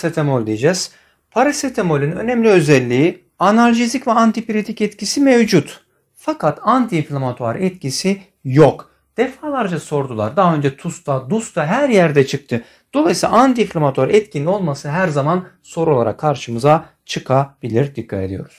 parasetamol diyeceğiz. Parasetamolün önemli özelliği analjezik ve antipiretik etkisi mevcut. Fakat antiinflamatuar etkisi yok. Defalarca sordular. Daha önce TUS'ta, DUS'ta her yerde çıktı. Dolayısıyla antiinflamatuar etkin olması her zaman soru olarak karşımıza çıkabilir. Dikkat ediyoruz.